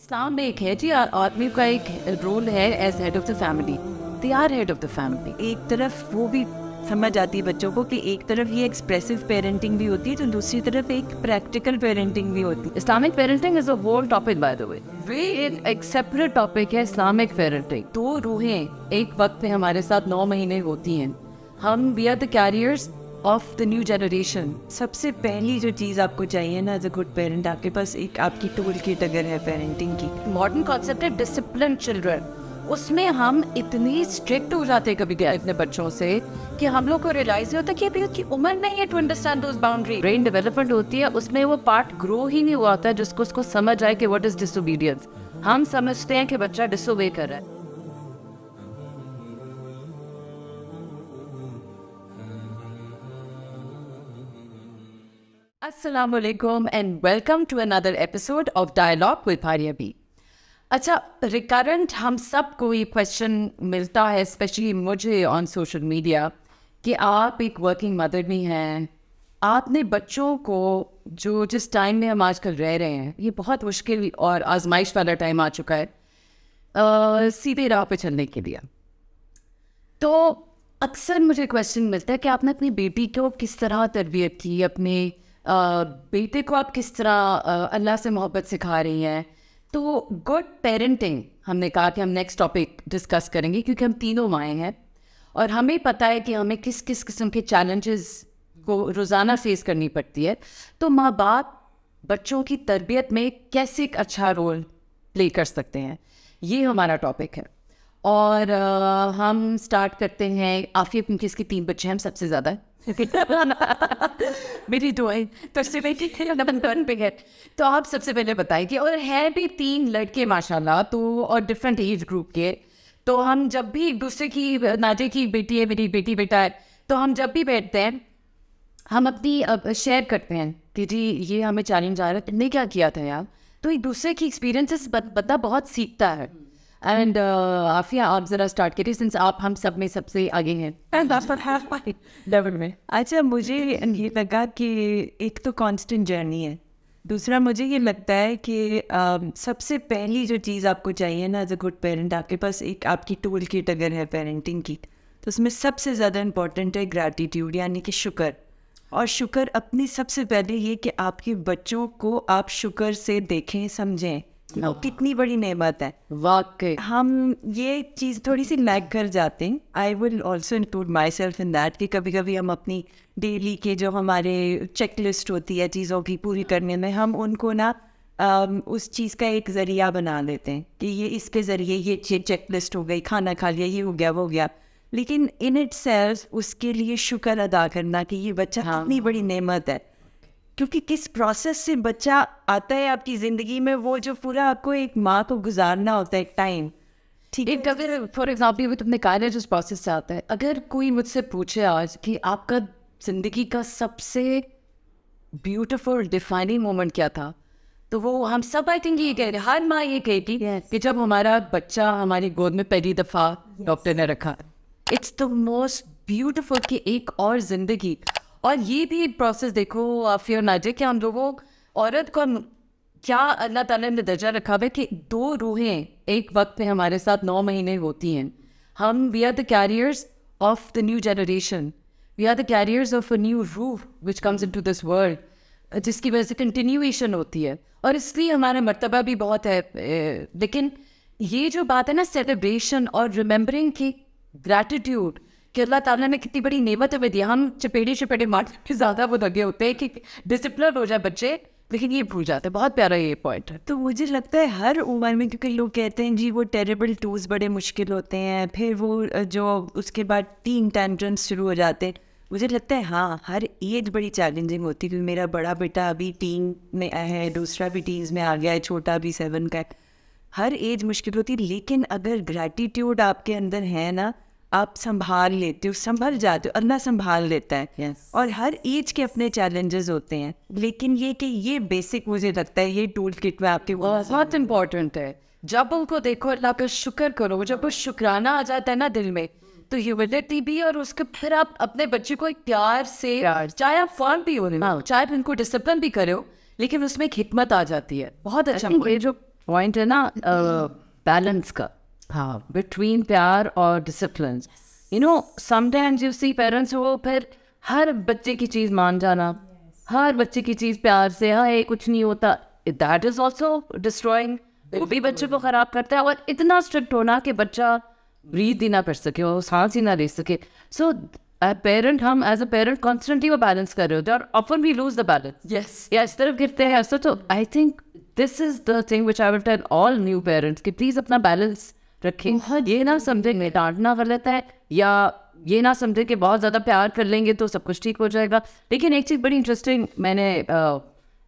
इस्लाम में एक है जी आदमी का एक रोल है as head of the family they are head of the family एक तरफ वो भी समझ आती है बच्चों को कि एक तरफ ये एक्सप्रेसिव पेरेंटिंग भी होती है तो दूसरी तरफ एक प्रैक्टिकल पेरेंटिंग भी होती है Islamic parenting is a whole topic by the way एक सेपरेट टॉपिक है इस्लामिक पेरेंटिंग दो रूहें एक वक्त पे हमारे साथ नौ महीने होती हैं हम we are the carriers of the new generation सबसे पहली जो चीज़ आपको चाहिए ना एज अ गुड पेरेंट आपके पास एक आपकी टूल किट अगर है पेरेंटिंग की मॉडर्न कॉन्सेप्ट है डिसिप्लिन चिल्ड्रन उसमें हम इतनी स्ट्रिक्ट हो जाते हैं कभी इतने बच्चों से कि हम लोग को रियलाइज होता है कि अभी उसकी उम्र नहीं है to understand those boundary brain development होती है उसमें वो पार्ट ग्रो ही नहीं हुआ होता जिसको उसको समझ आए कि व्हाट इज डिसोबीडियंस हम समझते हैं कि बच्चा डिसोबे कर रहा है अस्सलाम and welcome to another episode of dialogue with Maria B अच्छा रिकरेंट हम सब को ये क्वेश्चन मिलता है स्पेशली मुझे ऑन सोशल मीडिया कि आप एक वर्किंग मदर भी हैं आपने बच्चों को जो जिस टाइम में हम आजकल रह रहे हैं ये बहुत मुश्किल और आजमाइश वाला टाइम आ चुका है सीधे राह पे चलने के लिए तो अक्सर मुझे क्वेश्चन मिलता है कि आपने अपनी बेटी को किस तरह तरबियत की अपने बेटे को आप किस तरह अल्लाह से मोहब्बत सिखा रही हैं तो गुड पेरेंटिंग हमने कहा कि हम नेक्स्ट टॉपिक डिस्कस करेंगे क्योंकि हम तीनों माएँ हैं और हमें पता है कि हमें किस किस किस्म के चैलेंजेस को रोज़ाना फेस करनी पड़ती है तो माँ बाप बच्चों की तरबियत में कैसे एक अच्छा रोल प्ले कर सकते हैं ये हमारा टॉपिक है और uh, हम स्टार्ट करते हैं आफिया क्योंकि इसके तीन बच्चे हैं हम सबसे ज़्यादा मेरी दुआएं तो पे है तो आप सबसे पहले कि और है भी तीन लड़के माशाल्लाह तो और डिफरेंट एज ग्रुप के तो हम जब भी एक दूसरे की नाजे की बेटी है मेरी बेटी बेटा है तो हम जब भी बैठते हैं हम अपनी शेयर करते हैं कि जी ये हमें चैलेंज आ रहा है तुमने क्या किया था यार तो एक दूसरे की एक्सपीरियंसेस बंदा बहुत सीखता है एंड hmm. आफिया uh, आप जरा स्टार्ट करिए सिंस आप हम सब में सबसे आगे हैं लेवल में अच्छा मुझे ये लगा कि एक तो कांस्टेंट जर्नी है दूसरा मुझे ये लगता है कि um, सबसे पहली जो चीज़ आपको चाहिए ना एज अ गुड पेरेंट आपके पास एक आपकी टूल किट अगर है पेरेंटिंग की तो उसमें सबसे ज़्यादा इंपॉर्टेंट है ग्रैटिट्यूड यानी कि शुक्र और शुक्र अपनी सबसे पहले ये कि आपके बच्चों को आप शुक्र से देखें समझें no. कितनी बड़ी नेमत है वाकई हम ये चीज़ थोड़ी सी लैग कर जाते हैं I will also include myself in that कि कभी कभी हम अपनी डेली के जो हमारे चेकलिस्ट होती है चीज़ों की पूरी करने में हम उनको ना Um, उस चीज़ का एक ज़रिया बना लेते हैं कि ये इसके ज़रिए ये चेक लिस्ट हो गई खाना खा लिया ये हो गया वो हो गया लेकिन इन इट सेल्फ उसके लिए शुक्र अदा करना कि ये बच्चा हाँ। कितनी बड़ी नेमत है क्योंकि किस प्रोसेस से बच्चा आता है आपकी ज़िंदगी में वो जो पूरा आपको एक माँ को गुजारना होता है टाइम ठीक है अगर फॉर एग्जाम्पल अभी तुमने कहा ना जिस प्रोसेस से आता है अगर कोई मुझसे पूछे आज कि आपका ज़िंदगी का सबसे ब्यूटिफुल डिफाइनिंग मोमेंट क्या था तो वो हम सब आई थिंक ये कह रहे हर माँ ये कहती yes. कि जब हमारा बच्चा हमारी गोद में पहली दफ़ा yes. डॉक्टर ने रखा इट्स द मोस्ट ब्यूटिफुल कि एक और ज़िंदगी और ये भी प्रोसेस देखो नाजे कि हम लोगों औरत को क्या अल्लाह ताला ने दर्जा रखा है कि दो रूहें एक वक्त पे हमारे साथ नौ महीने होती हैं हम we are the carriers of the new generation we are the carriers of a new रूह which comes into this world जिसकी वजह से कंटिन्यूएशन होती है और इसलिए हमारा मरतबा भी बहुत है लेकिन ये जो बात है ना सेलिब्रेशन और रिमेंबरिंग की ग्रैटिट्यूड कि अल्लाह ताला ने कितनी बड़ी नेमत हमें दिया हम चपेटे चपेटे मारने ज़्यादा वो दगे होते हैं कि डिसिप्लिन हो जाए बच्चे लेकिन ये भूल जाते हैं बहुत प्यारा ये पॉइंट है तो मुझे लगता है हर उम्र में क्योंकि लोग कहते हैं जी वो टेरेबल टूज बड़े मुश्किल होते हैं फिर वो जो उसके बाद तीन टेंट्रम्स शुरू हो जाते हैं मुझे लगता है हाँ हर एज बड़ी चैलेंजिंग होती है क्योंकि मेरा बड़ा बेटा अभी टीन में है दूसरा भी टीन्स में आ गया है छोटा भी सेवन का हर एज मुश्किल होती है लेकिन अगर ग्रैटिट्यूड आपके अंदर है ना आप संभाल लेते हो संभल जाते हो अल्लाह संभाल लेता है yes. और हर एज के अपने चैलेंजेस होते हैं लेकिन ये कि ये बेसिक मुझे लगता है ये टूल किट में आपके बहुत इंपॉर्टेंट है जब उनको देखो अल्लाह का शुक्र करो जब वो शुक्राना आ जाता है ना दिल में तो ह्यूमिलिटी भी और उसके फिर आप अपने बच्चे को एक प्यार से चाहे आप फॉर्म भी हो रहे हो हाँ। चाहे आप इनको डिसिप्लिन भी करे हो लेकिन उसमें एक हिकमत आ जाती है बहुत अच्छा ये जो पॉइंट है ना बैलेंस का हाँ बिटवीन प्यार और discipline you know sometimes you see parents वो फिर हर बच्चे की चीज़ मान जाना yes. हर बच्चे की चीज़ प्यार से हाँ ये कुछ नहीं होता दैट इज़ ऑल्सो डिस्ट्रॉइंग वो भी बच्चे को ख़राब करता है और इतना स्ट्रिक्ट होना कि बच्चा ब्रीथ ही ना कर सके और सांस ही ना ले सके सो पेरेंट हम एज अ पेरेंट कॉन्स्टेंटली वो बैलेंस कर रहे होते हैं और often we lose the balance yes या इस तरफ गिरते हैं ऐसा तो I think this is the thing which I will tell all new parents कि प्लीज़ अपना बैलेंस रखें ये ना समझे मैं डांटना लेता है या ये ना समझे कि बहुत ज़्यादा प्यार कर लेंगे तो सब कुछ ठीक हो जाएगा लेकिन एक चीज़ बड़ी इंटरेस्टिंग मैंने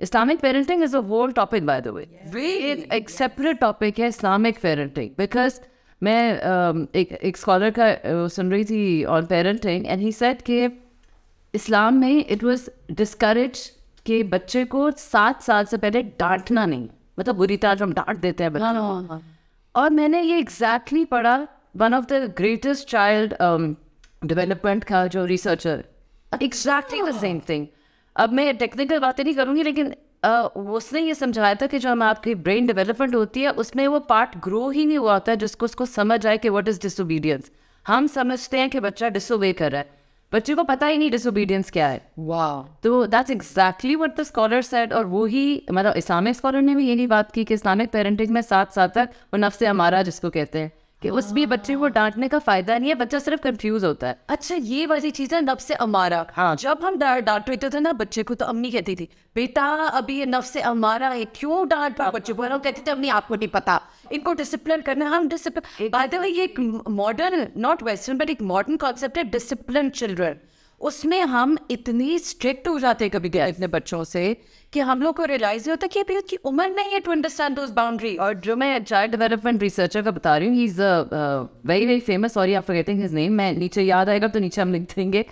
Islamic parenting is a whole topic by the way एक सेपरेट टॉपिक है इस्लामिक पेरेंटिंग बिकॉज मैं um, एक एक स्कॉलर का सुन रही थी on parenting and he said के इस्लाम में इट वॉज डिस्करेज के बच्चे को सात साल से पहले डांटना नहीं मतलब बुरी तरह हम डांट देते हैं बच्चे हाँ, हाँ, और मैंने ये एग्जैक्टली exactly पढ़ा one of the greatest child development का जो researcher exactly the same thing अब मैं टेक्निकल बातें नहीं करूँगी लेकिन उसने ये समझाया था कि जो हम आपकी ब्रेन डेवलपमेंट होती है उसमें वो पार्ट ग्रो ही नहीं हुआ होता है जिसको उसको समझ आए कि वट इज़ डिसोबीडियंस हम समझते हैं कि बच्चा डिसोबे कर रहा है बच्चे को पता ही नहीं डिसोबीडियंस क्या है वाह तो that's exactly what the scholar said और वो ही मतलब इस्लामिक स्कॉलर ने भी यही बात की कि इस्लामिक पेरेंटिंग में साथ साथ तक वो नफ्स हमारा जिसको कहते हैं कि उस भी बच्चे को डांटने का फायदा नहीं है बच्चा सिर्फ कंफ्यूज होता है अच्छा ये वाली चीज है नफ्स अमारा हाँ जब हम डांट रहे थे ना बच्चे को तो अम्मी कहती थी बेटा अभी ये नफ्स अमारा है क्यों डांट पा बच्चे को हम कहते थे अम्मी आपको नहीं पता इनको डिसिप्लिन करना हम डिसिप्लिन बाय द वे ये एक मॉडर्न नॉट वेस्टर्न बट एक मॉडर्न कॉन्सेप्ट है डिसिप्लिन चिल्ड्रन उसमें हम इतनी स्ट्रिक्ट हो जाते हैं कभी इतने बच्चों से कि हम लोग को रियलाइज होता है कि अभी उसकी उम्र नहीं है टू अंडरस्टैंड दोज बाउंड्री और जो मैं चाइल्ड डेवलपमेंट रिसर्चर का बता रही हूँ is a very very famous sorry आप फॉरगेटिंग हिज नेम मैं नीचे याद आएगा तो नीचे हम लिख देंगे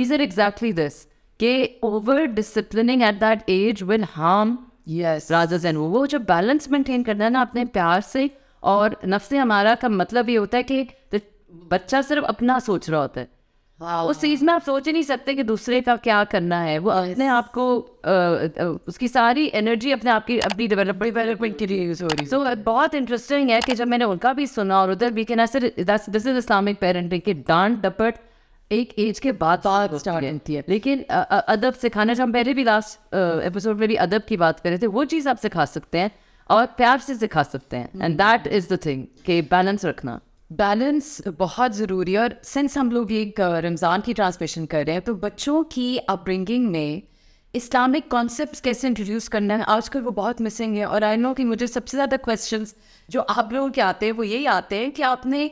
इज इट एग्जैक्टली दिस के over disciplining at that age will harm वो जो करना है ना अपने प्यार से और नफ्स हमारा का मतलब ये होता है कि बच्चा सिर्फ अपना सोच रहा होता है wow. उस चीज में आप सोच ही नहीं सकते कि दूसरे का क्या करना है वो yes. अपने आपको आ, उसकी सारी एनर्जी अपने आपकी अपनी डेवलपमेंट के लिए यूज हो रही सो so, बहुत इंटरेस्टिंग है कि जब मैंने उनका भी सुना और उधर भी कहना sir this is Islamic parenting की डांट डपट एक एज के बाद स्टार्ट होती है लेकिन अदब सिखाना जब हम पहले भी लास्ट एपिसोड में भी अदब की बात कर रहे थे वो चीज़ आप सिखा सकते हैं और प्यार से सिखा सकते हैं and that is the thing कि बैलेंस रखना बैलेंस बहुत ज़रूरी है और सिंस हम लोग एक रमज़ान की ट्रांसमिशन कर रहे हैं तो बच्चों की अपब्रिंगिंग में इस्लामिक कॉन्सेप्ट कैसे इंट्रोड्यूस करना है आजकल वो बहुत मिसिंग है और आई नो कि मुझे सबसे ज़्यादा क्वेश्चन जो आप लोगों के आते हैं वो यही आते हैं कि आपने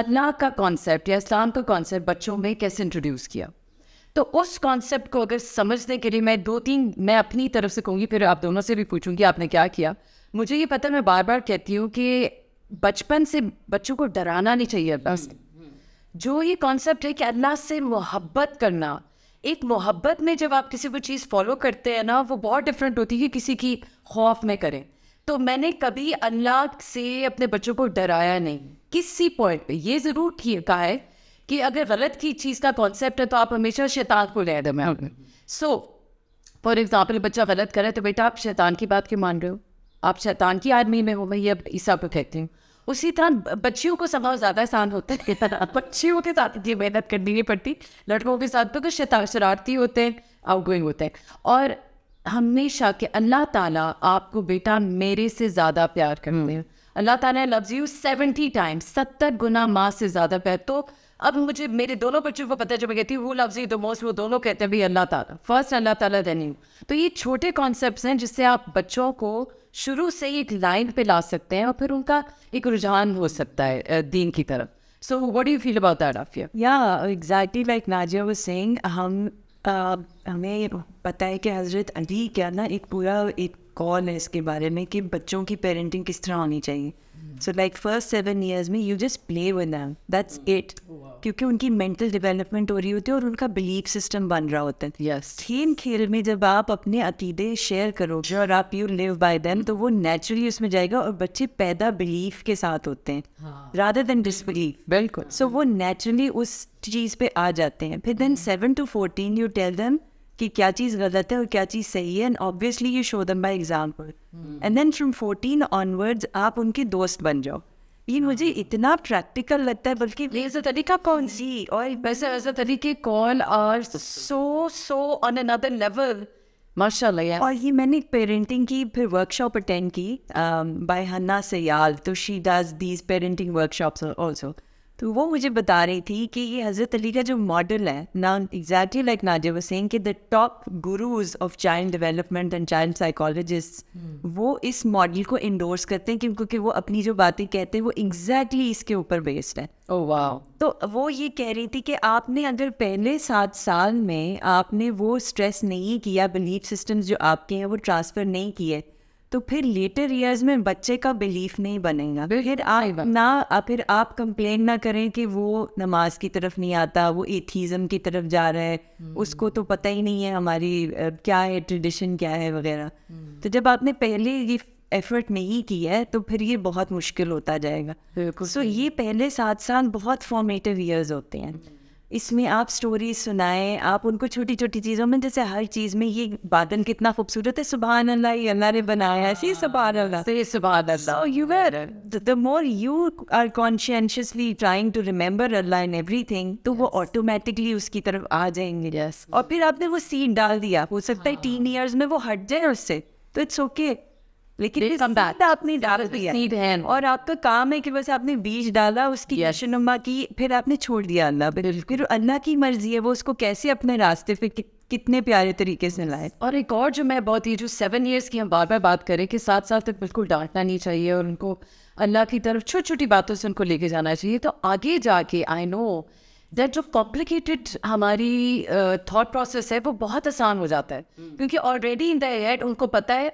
अल्लाह का कॉन्सेप्ट या इस्लाम का कॉन्सेप्ट बच्चों में कैसे इंट्रोड्यूस किया तो उस कॉन्सेप्ट को अगर समझने के लिए मैं दो तीन मैं अपनी तरफ से कहूँगी फिर आप दोनों से भी पूछूँगी आपने क्या किया मुझे ये पता मैं बार बार कहती हूँ कि बचपन से बच्चों को डराना नहीं चाहिए बस से हम्म। जो ये कॉन्सेप्ट है कि अल्लाह से मोहब्बत करना एक मोहब्बत में जब आप किसी को चीज़ फॉलो करते हैं ना वो बहुत डिफरेंट होती है कि किसी की खौफ में करें तो मैंने कभी अल्लाह से अपने बच्चों को डराया नहीं किसी पॉइंट पे ये ज़रूर ठीक कहा है कि अगर गलत की चीज़ का कॉन्सेप्ट है तो आप हमेशा शैतान को ले दिमाग मैं सो फॉर एग्ज़ाम्पल बच्चा गलत करे तो बेटा आप शैतान की बात क्यों मान रहे हो आप शैतान की आर्मी में हो भाई अब ईसा को कहती हूँ उसी तरह बच्चियों को संभाव ज़्यादा आसान होता है बच्चियों के साथ ये मेहनत करनी नहीं पड़ती लड़कों के साथ तो शैतान शरारती होते हैं आउट गोइंग होते हैं और हमेशा कि अल्लाह ताला आपको बेटा मेरे से ज़्यादा प्यार करते हम्म। हैं अल्लाह ताला लव्स यू सेवेंटी टाइम्स सत्तर गुना माँ से ज़्यादा प्यार तो अब मुझे मेरे दोनों बच्चों को पता है जब मैं कहती हूँ वो यू द मोस्ट वो दोनों कहते हैं भाई अल्लाह ताला फर्स्ट अल्लाह ताला देन यू तो ये छोटे कॉन्सेप्ट हैं जिससे आप बच्चों को शुरू से ही एक लाइन पे ला सकते हैं और फिर उनका एक रुझान हो सकता है दीन की तरफ so what you feel about that of you या एग्जैक्टली लाइक नाजिया वो सेंग हम uh, eh, aan mij, Patijke, Hazret, Ali, Kana, ik, Boerau, ik, call है इसके बारे में कि बच्चों की पेरेंटिंग किस तरह होनी चाहिए so like first seven years में you just play with them that's it क्योंकि उनकी मेंटल डेवलपमेंट हो रही होती है और उनका बिलीफ सिस्टम बन रहा होता है यस खेल खेल में जब आप अपने अतीदे शेयर करोगे और आप यू लिव बाय देम तो वो नेचुरली उसमें जाएगा और बच्चे पैदा बिलीफ के साथ होते हैं रादर देन डिसबिलीफ बिल्कुल सो वो नेचुरली उस चीज़ पे आ जाते हैं फिर then seven to fourteen you tell them कि क्या चीज़ गलत है और क्या चीज़ सही है and obviously you show them by example and then from fourteen onwards आप उनके दोस्त बन जाओ ये हाँ। मुझे इतना प्रैक्टिकल लगता है बल्कि वैसा तरीका कौन सी और वैसे वैसे तरीके कौन are so so on another level माशाल्लाह यार और ये मैंने पेरेंटिंग की फिर वर्कशॉप अटेंड की बाय हन्ना सयाल तो she does these parenting workshops also तो वो मुझे बता रही थी कि ये हज़रत अली का जो मॉडल है ना एग्जैक्टली लाइक नाजिब हुसैन के the top gurus of child development and child psychologist वो इस मॉडल को इंडोर्स करते हैं क्योंकि वो अपनी जो बातें कहते हैं वो एग्जैक्टली exactly इसके ऊपर बेस्ड है oh, wow. तो वो ये कह रही थी कि आपने अगर पहले सात साल में आपने वो स्ट्रेस नहीं किया बिलीफ सिस्टम जो आपके हैं वो ट्रांसफ़र नहीं किए तो फिर लेटर ईयर्स में बच्चे का बिलीफ नहीं बनेगा फिर आप ना फिर आप कंप्लेन ना करें कि वो नमाज की तरफ नहीं आता वो एथीज़म की तरफ जा रहा है हम्म। उसको तो पता ही नहीं है हमारी क्या है ट्रेडिशन क्या है वगैरह हम्म। तो जब आपने पहले ये एफर्ट नहीं की है तो फिर ये बहुत मुश्किल होता जाएगा सो so, ये पहले सात साल बहुत फॉर्मेटिव ईयर्स होते हैं हम्म। इसमें आप स्टोरी सुनाएं आप उनको छोटी छोटी चीज़ों में जैसे हर चीज़ में ये बादल कितना खूबसूरत है सुबह अल्लाह ये अल्लाह ने बनाया है सी सुबह अल्लाह सी सुबह अल्लाह you where the more you are consciously trying to remember अल्लाह इन थिंग तो वो ऑटोमेटिकली उसकी तरफ आ जाएंगे yes. और फिर आपने वो सीन डाल दिया हो सकता है टीन हाँ। ईयर्स में वो हट जाए उससे तो इट्स ओके okay. लेकिन आपने डाल दिया सीड है और आपका काम है कि बस आपने बीज डाला उसकी यशनुमा की फिर आपने छोड़ दिया अल्लाह पे फिर अल्लाह की मर्जी है वो उसको कैसे अपने रास्ते पे कितने प्यारे तरीके से लाए और एक और जो मैं बहुत ही जो सेवन ईयर्स की हम बार बार बात करें कि सात साल तक बिल्कुल डांटना नहीं चाहिए और उनको अल्लाह की तरफ छोटी छोटी बातों से उनको लेके जाना चाहिए तो आगे जाके आई नो दैट जो कॉम्प्लिकेटेड हमारी थाट uh, प्रोसेस है वो बहुत आसान हो जाता है hmm. क्योंकि ऑलरेडी इन द हेड उनको पता है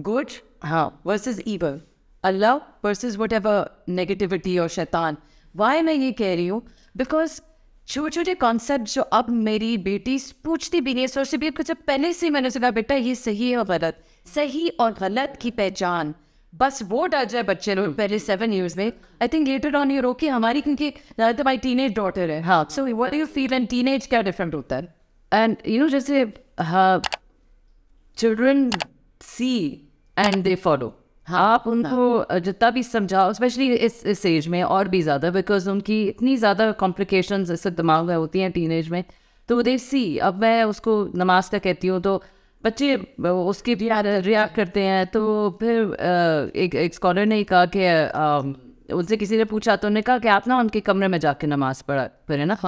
good हाँ. versus evil, Allah versus whatever negativity और शैतान. Why मैं ये कह रही हूँ? Because छोटे छोटे कॉन्सेप्ट जो अब मेरी बेटी पूछती भी नहीं है सोचती भी कुछ पहले से मैंने सुना बेटा ये सही है और गलत सही और गलत की पहचान बस वो डर जाए बच्चे लोग पहले सेवन ईयर्स में I think later on you रोके हमारी क्योंकि ज़्यादातर माई टीन एज डॉटर है हाँ so what you feel and teen age क्या डिफरेंट होता है एंड यू नो जैसे हाँ children see and they follow आप हाँ। उनको जितना भी समझाओ स्पेशली इस इस एज में और भी ज़्यादा बिकॉज उनकी इतनी ज़्यादा कॉम्प्लिकेशन इस दिमाग में होती हैं टीन एज में तो दे सी अब मैं उसको नमाज का कहती हूँ तो बच्चे उसके भी रिएक्ट करते हैं तो फिर एक एक स्कॉलर ने कहा कि उनसे किसी ने पूछा तो उन्होंने कहा कि आप ना उनके कमरे में जाके नमाज पढ़ा फिर है ना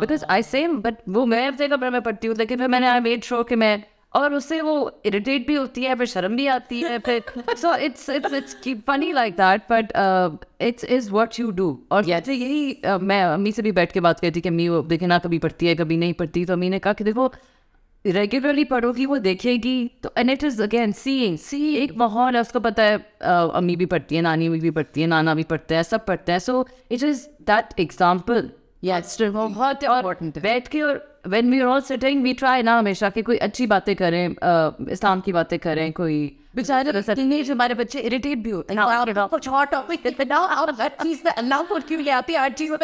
बिकॉज आई सेम बट वो मैं अपने कमरे में पढ़ती हूँ लेकिन फिर मैंने आई मेड श्योर कि मैं और उससे वो इरिटेट भी होती है फिर शर्म भी आती है फिर so it's it's it's funny like that but it's is what you do और तो यही uh, मैं अम्मी से भी बैठ के बात करती कि अम्मी वो देखे ना कभी पढ़ती है कभी नहीं पढ़ती तो अम्मी ने कहा कि देखो रेगुलरली पढ़ोगी वो देखेगी तो and it is again seeing see एक माहौल है उसको पता है uh, अम्मी भी पढ़ती है नानी भी पढ़ती है नाना भी पढ़ते हैं सब पढ़ते हैं so it is that example yes. बहुत इम्पोर्टेंट है बैठ के और when we are all sitting we try ना हमेशा कि कोई अच्छी बातें करें इस्लाम की बातें करें हम्म। कोई बेचारे हमारे बच्चे इरिटेट भी होते हैं कुछ और टॉपिक इतना हर चीज़ में अल्लाह को क्यों ले आती है हर चीज़ में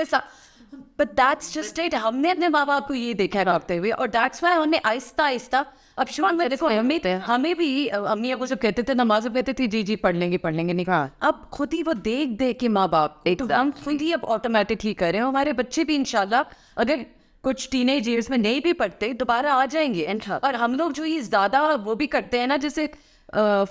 बट दैट्स जस्ट इट हमने अपने माँ बाप को ये देखा है भागते हुए और दैट्स वाई हमने आहिस्ता आहिस्ता अब शुरू हाँ, में देखो हमें हाँ। हमें भी अम्मी अब जब कहते थे नमाज कहते थे जी जी पढ़ लेंगे पढ़ लेंगे नहीं हाँ। अब खुद ही वो देख देख के माँ बाप तो हम खुद ही अब ऑटोमेटिकली कर रहे हमारे बच्चे भी इनशाला अगर कुछ टीन एज में नहीं भी पढ़ते दोबारा आ जाएंगे और हम लोग जो ये ज्यादा वो भी करते हैं ना जैसे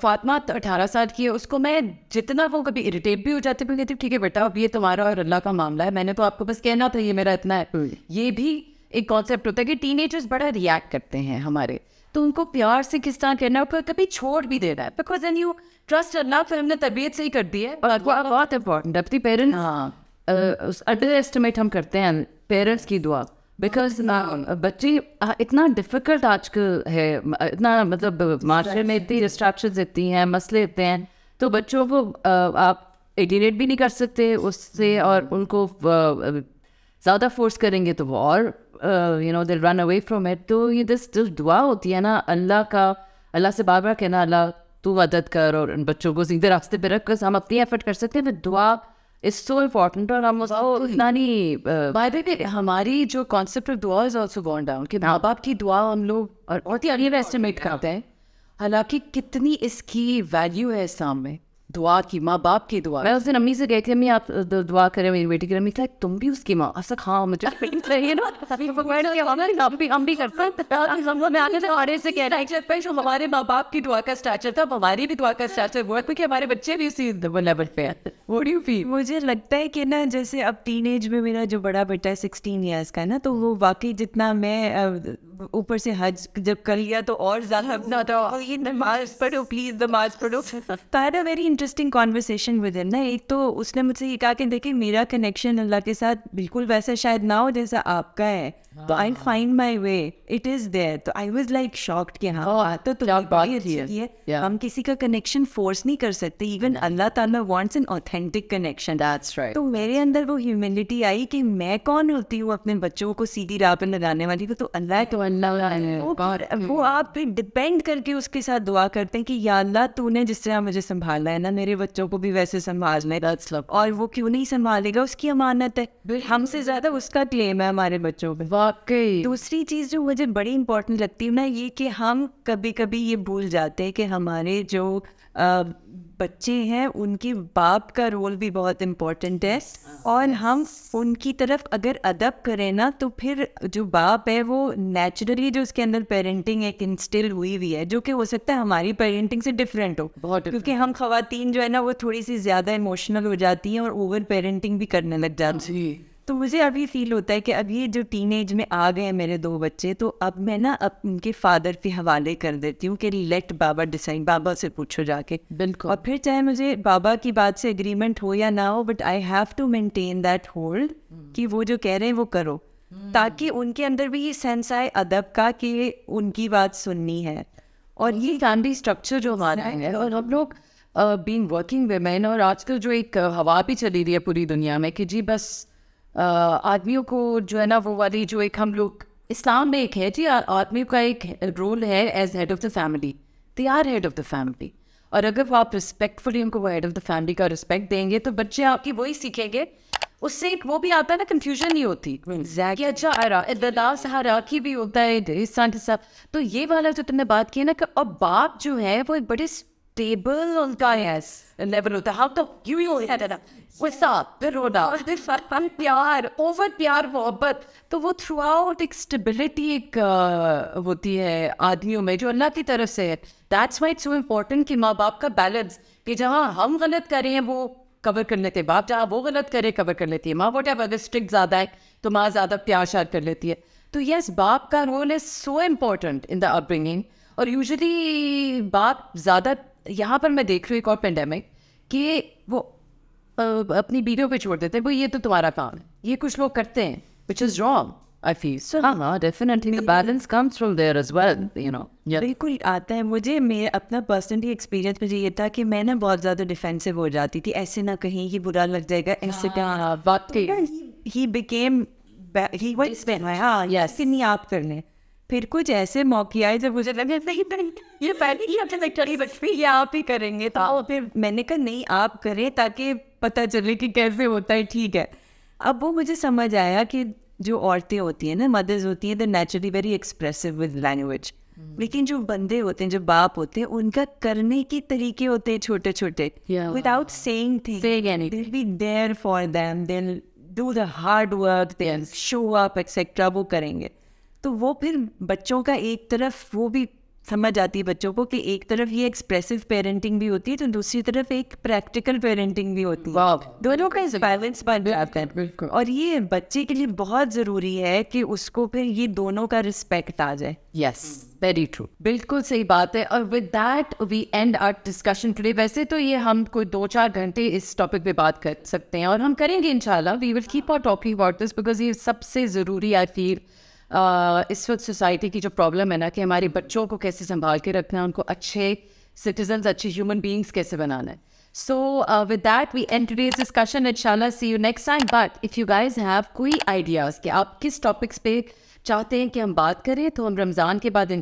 फातमा अठारह साल की है उसको मैं जितना वो कभी इरिटेट भी हो जाती हूँ कहती तो ठीक है बेटा अब ये तुम्हारा और अल्लाह का मामला है मैंने तो आपको बस कहना था ये मेरा इतना है हम्म। ये भी एक कॉन्सेप्ट होता है कि टीन बड़ा रिएक्ट करते हैं हमारे तो उनको प्यार से किस तरह करना है कभी छोड़ भी देना है बिकॉज एन यू ट्रस्ट अल्लाह फिर हमने तबीयत से ही कर दी है बहुत अपनी पेरेंट्स अंडर एस्टिमेट हम करते हैं पेरेंट्स की दुआ बिकॉज uh, बच्चे uh, इतना डिफिकल्ट आजकल है इतना मतलब माशरे में इतनी डिस्ट्रैक्शन इतनी हैं मसले इतने हैं तो बच्चों को uh, आप एडिनेट भी नहीं कर सकते उससे hmm. और उनको ज़्यादा फोर्स करेंगे तो वो और you know they run away from it तो ये दिस जो दुआ होती है ना अल्लाह का अल्लाह से बार बार कहना अल्लाह तू मदद कर और उन बच्चों को सीधे रास्ते पर रख कर हम अपनी एफर्ट कर सकते हैं फिर तो दुआ इज सो इम्पॉर्टेंट और हम उसको इतना नहीं बाय हमारी जो कॉन्सेप्ट ऑफ दुआ इज ऑल्सो गॉन डाउन कि हाँ। माँ बाप की दुआ हम लोग और बहुत ही अनियर एस्टिमेट करते हैं हालांकि कितनी इसकी वैल्यू है इस्लाम में दुआ की माँ बाप की दुआ मैं उस दिन अम्मी से गई थी अम्मी आप दुआ करें मेरी बेटी की अम्मी था तुम भी उसकी माँ असक हाँ मुझे चाहिए ना हम तो भी हम भी करते हैं से ऑडियो से कह रहा हमारे माँ बाप की दुआ का स्टैचर था हमारी भी दुआ का स्टैचर वो क्योंकि हमारे बच्चे भी उसी लेवल पे हैं व्हाट यू फील मुझे लगता है कि ना जैसे अब टीन में मेरा जो बड़ा बेटा है सिक्सटीन ईयर्स का है ना तो वो वाकई जितना मैं ऊपर से हज जब कर लिया तो और ज्यादा ना तो ये नमाज पढ़ो प्लीज नमाज पढ़ो तो I a very interesting conversation with in ना एक तो उसने मुझसे ये कहा कि देखिए मेरा कनेक्शन अल्लाह के साथ बिल्कुल वैसा शायद ना हो जैसा आपका है हाँ, तो I find my way it is there तो आई वॉज लाइक शॉक्ड कि हाँ oh, तो तुम्हारी है हम किसी का कनेक्शन फोर्स नहीं कर सकते इवन mm-hmm. अल्लाह ताला wants an authentic connection that's right तो मेरे अंदर वो ह्यूमिलिटी आई कि मैं कौन होती हूँ अपने बच्चों को सीधी राह पर लगाने वाली को तो अल्लाह तो वो, mm. आप भी डिपेंड करके उसके साथ दुआ करते हैं कि या अल्लाह तूने जिस तरह मुझे संभालना है ना मेरे बच्चों को भी वैसे संभालना है और वो क्यों नहीं संभालेगा उसकी अमानत है हमसे ज्यादा उसका क्लेम है हमारे बच्चों पे वाकई दूसरी चीज जो मुझे बड़ी इंपॉर्टेंट लगती है ना ये कि हम कभी कभी ये भूल जाते हैं कि हमारे जो बच्चे हैं उनके बाप का रोल भी बहुत इम्पोर्टेंट है और हम उनकी तरफ अगर अदब करें ना तो फिर जो बाप है वो नेचुरली जो उसके अंदर पेरेंटिंग एक इंस्टिल हुई हुई है जो कि हो सकता है हमारी पेरेंटिंग से डिफरेंट हो बहुत क्योंकि हम खातन जो है ना वो थोड़ी सी ज़्यादा इमोशनल हो जाती हैं और ओवर पेरेंटिंग भी करने लग जाती है तो मुझे अभी फील होता है कि अब ये जो टीन एज में आ गए हैं मेरे दो बच्चे तो अब मैं ना अब उनके फादर के हवाले कर देती हूँ कि लेट बाबा डिसाइड बाबा से पूछो जाके बिल्कुल और फिर चाहे मुझे बाबा की बात से एग्रीमेंट हो या ना हो but I have to maintain that hold कि वो जो कह रहे हैं वो करो हम्म। ताकि उनके अंदर भी ये सेंस आए अदब का कि उनकी बात सुननी है और ये फैमिली स्ट्रक्चर जो हमारा है और हम लोग बींग वर्किंग वेमेन और आजकल जो एक uh, हवा भी चली रही है पूरी दुनिया में कि जी बस आदमियों को जो है ना वो वाली जो एक हम लोग इस्लाम में एक है जी आदमी का एक रोल है as head of the family they are head of the family और अगर वो आप रिस्पेक्टफुली उनको वो हेड ऑफ़ द फैमिली का रिस्पेक्ट देंगे तो बच्चे आपकी वही सीखेंगे उससे एक वो भी आता है ना कन्फ्यूजन नहीं होती exactly. अच्छा सहारा की भी होता है तो ये वाला जो तुमने बात की ना कि अब बाप जो है वो एक बड़े टेबल उनका यस लेवल होता है हाउ तो यू यू गुस्सा फिर रोना फिर प्यार ओवर प्यार मोहब्बत तो वो थ्रू आउट एक स्टेबिलिटी एक होती है आदमियों में जो अल्लाह की तरफ से है that's why it's so important कि माँ बाप का बैलेंस कि जहाँ हम गलत कर रहे हैं वो कवर कर लेते हैं बाप जहाँ वो गलत करे कवर कर लेती है माँ वोट अगर स्ट्रिक्ट ज़्यादा है तो माँ ज़्यादा प्यार श्यार कर लेती है तो यस बाप का role is so important in the upbringing और यूजली बाप ज़्यादा यहाँ पर मैं देख रही हूँ एक और पेंडेमिक कि वो अपनी बीवियों पे छोड़ देते हैं भाई ये तो तुम्हारा काम है ये कुछ लोग करते हैं which is wrong I feel so हाँ definitely balance comes from there as well you know बिल्कुल आता है मुझे मेरे अपना पर्सनली एक्सपीरियंस मुझे ये था कि मैं ना बहुत ज़्यादा डिफेंसिव हो जाती थी ऐसे ना कहीं ये बुरा लग जाएगा ऐसे क्या बात ही बिकेम ही वट हाँ yes. नहीं आप करने फिर कुछ ऐसे मौके आए जब मुझे लगे नहीं नहीं ये पहले ही अपने सेक्टर ये आप ही करेंगे तो और हाँ, फिर मैंने कहा नहीं आप करें ताकि पता चले कि कैसे होता है ठीक है अब वो मुझे समझ आया कि जो औरतें होती हैं ना मदर्स होती हैं the naturally very expressive with language लेकिन जो बंदे होते हैं जो बाप होते हैं उनका करने के तरीके होते हैं छोटे छोटे without saying thing be there for them they do the hard work they show up etcetera वो करेंगे तो वो फिर बच्चों का एक तरफ वो भी समझ आती है बच्चों को कि एक तरफ ये एक्सप्रेसिव पेरेंटिंग भी होती है तो दूसरी तरफ एक प्रैक्टिकल पेरेंटिंग भी होती है दोनों का बैलेंस बन जाता है और ये बच्चे के लिए बहुत ज़रूरी है कि उसको फिर ये दोनों का रिस्पेक्ट आ जाए यस वेरी ट्रू बिल्कुल सही बात है और with that we and our discussion today वैसे तो ये हम कोई दो चार घंटे इस टॉपिक पे बात कर सकते हैं और हम करेंगे इनशाला we will keep our talking about this because ये सबसे ज़रूरी आई फील इस वक्त सोसाइटी की जो प्रॉब्लम है ना कि हमारे बच्चों को कैसे संभाल के रखना है उनको अच्छे सिटीजन्स अच्छे ह्यूमन बींग्स कैसे बनाना है so with that we we end today's discussion. Inshallah, see you next time. But if you guys कोई आइडियाज़ कि आप किस टॉपिक्स पे चाहते हैं कि हम बात करें तो हम रमज़ान के बाद इन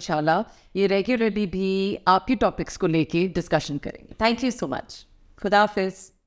ये रेगुलरली भी आपके टॉपिक्स को लेके डिस्कशन करेंगे थैंक यू सो मच खुदाफिज